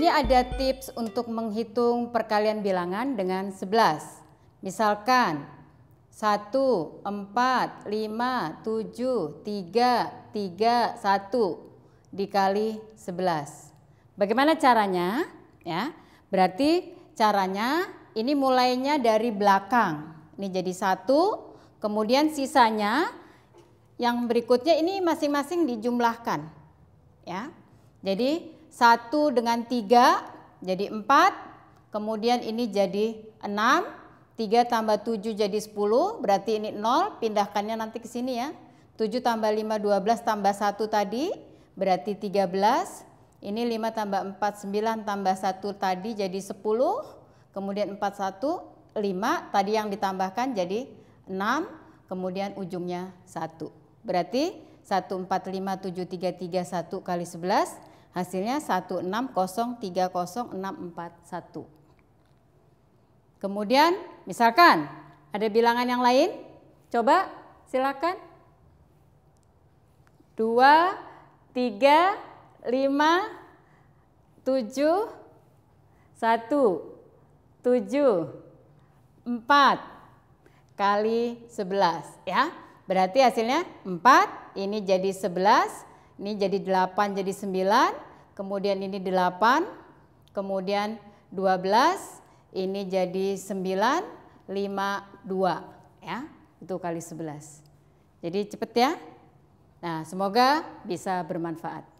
sini ada tips untuk menghitung perkalian bilangan dengan 11. Misalkan 1, 4, 5, 7, 3, 3, 1 dikali 11. Bagaimana caranya? Ya, berarti caranya ini mulainya dari belakang. Ini jadi satu, kemudian sisanya yang berikutnya ini masing-masing dijumlahkan. Ya, jadi 1 dengan 3 jadi 4, kemudian ini jadi 6, 3 tambah 7 jadi 10, berarti ini 0, pindahkannya nanti ke sini ya. 7 tambah 5, 12 tambah 1 tadi, berarti 13. Ini 5 tambah 4, 9 tambah 1 tadi jadi 10, kemudian 4, 1, 5, tadi yang ditambahkan jadi 6, kemudian ujungnya 1. Berarti 1, 4, 5, 7, 3, 3, 1 kali 11, Hasilnya 16030641. Kemudian misalkan ada bilangan yang lain, coba silakan. 2 3 5 7 1 7 4 kali 11 ya. Berarti hasilnya 4, ini jadi 11 ini jadi 8 jadi 9, kemudian ini 8, kemudian 12, ini jadi 9, 5, 2 ya. Itu kali 11. Jadi cepat ya. Nah, semoga bisa bermanfaat.